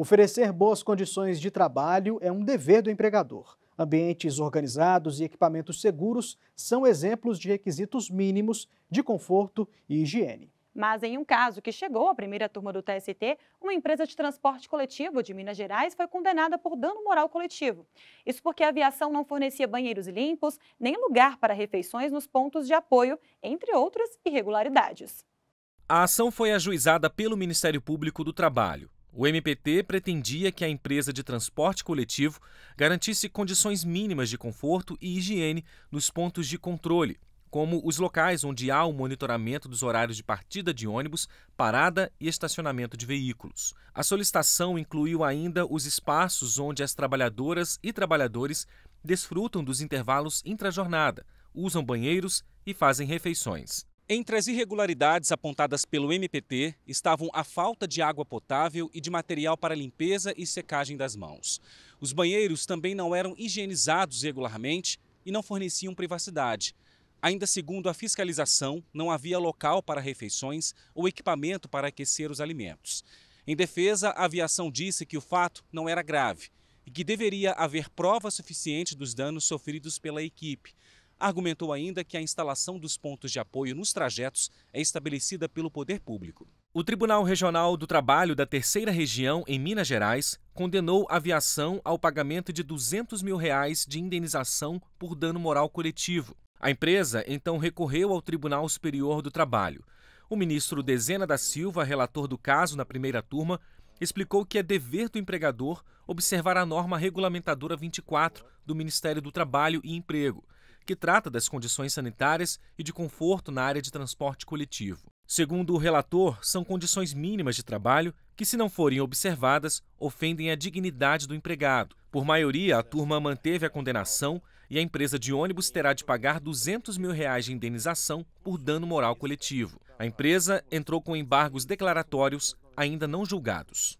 Oferecer boas condições de trabalho é um dever do empregador. Ambientes organizados e equipamentos seguros são exemplos de requisitos mínimos de conforto e higiene. Mas em um caso que chegou à primeira turma do TST, uma empresa de transporte coletivo de Minas Gerais foi condenada por dano moral coletivo. Isso porque a aviação não fornecia banheiros limpos, nem lugar para refeições nos pontos de apoio, entre outras irregularidades. A ação foi ajuizada pelo Ministério Público do Trabalho. O MPT pretendia que a empresa de transporte coletivo garantisse condições mínimas de conforto e higiene nos pontos de controle, como os locais onde há o monitoramento dos horários de partida de ônibus, parada e estacionamento de veículos. A solicitação incluiu ainda os espaços onde as trabalhadoras e trabalhadores desfrutam dos intervalos intrajornada, usam banheiros e fazem refeições. Entre as irregularidades apontadas pelo MPT estavam a falta de água potável e de material para limpeza e secagem das mãos. Os banheiros também não eram higienizados regularmente e não forneciam privacidade. Ainda segundo a fiscalização, não havia local para refeições ou equipamento para aquecer os alimentos. Em defesa, a aviação disse que o fato não era grave e que deveria haver prova suficiente dos danos sofridos pela equipe argumentou ainda que a instalação dos pontos de apoio nos trajetos é estabelecida pelo poder público. O Tribunal Regional do Trabalho da Terceira Região, em Minas Gerais, condenou a aviação ao pagamento de 200 mil reais de indenização por dano moral coletivo. A empresa então recorreu ao Tribunal Superior do Trabalho. O ministro Dezena da Silva, relator do caso na primeira turma, explicou que é dever do empregador observar a norma regulamentadora 24 do Ministério do Trabalho e Emprego, que trata das condições sanitárias e de conforto na área de transporte coletivo. Segundo o relator, são condições mínimas de trabalho que, se não forem observadas, ofendem a dignidade do empregado. Por maioria, a turma manteve a condenação e a empresa de ônibus terá de pagar R$ 200 mil reais de indenização por dano moral coletivo. A empresa entrou com embargos declaratórios ainda não julgados.